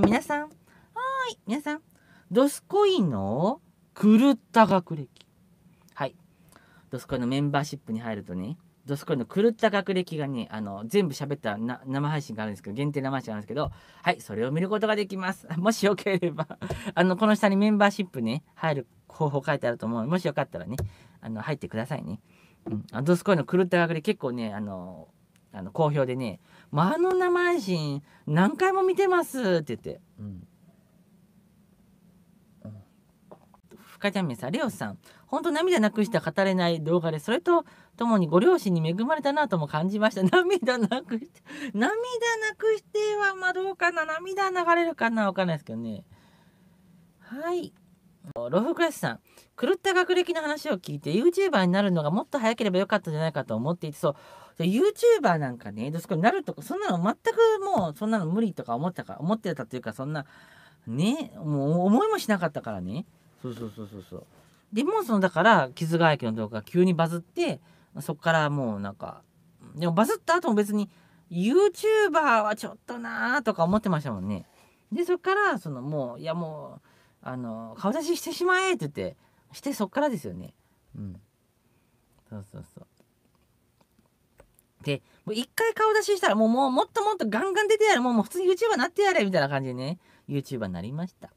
皆さん、はい、皆さん、ドスコイの狂った学歴。はい。ドスコイのメンバーシップに入るとね、ドスコイの狂った学歴がね、あの、全部喋ったな生配信があるんですけど、限定生配信があるんですけど、はい、それを見ることができます。もしよければ あの、この下にメンバーシップね、入る方法書いてあると思うので、もしよかったらね、あの、入ってくださいね。うん、ドスコイの狂った学歴結構ね、あの、あの好評でね「魔あ、の生配信何回も見てます」って言って。うん深ちゃんみさレオさん本当涙なくして語れない動画でそれとともにご両親に恵まれたなとも感じました涙なくして涙なくしてはまあどうかな涙流れるかなわかんないですけどねはいロフクラスさん狂った学歴の話を聞いて YouTuber になるのがもっと早ければよかったんじゃないかと思っていてそう YouTuber なんかねどすこになるとかそんなの全くもうそんなの無理とか思ってたか思ってたというかそんなねもう思いもしなかったからねそうそうそうそうそうでもそのだから傷がやきの動画が急にバズってそっからもうなんかでもバズった後も別に YouTuber はちょっとなーとか思ってましたもんねでそっからそのもういやもうあの顔出ししてしまえって言ってしてそっからですよねうんそうそうそうで一回顔出ししたらもうもうもっともっとガンガン出てやるもうもう普通 YouTuber になってやれみたいな感じでね YouTuber になりました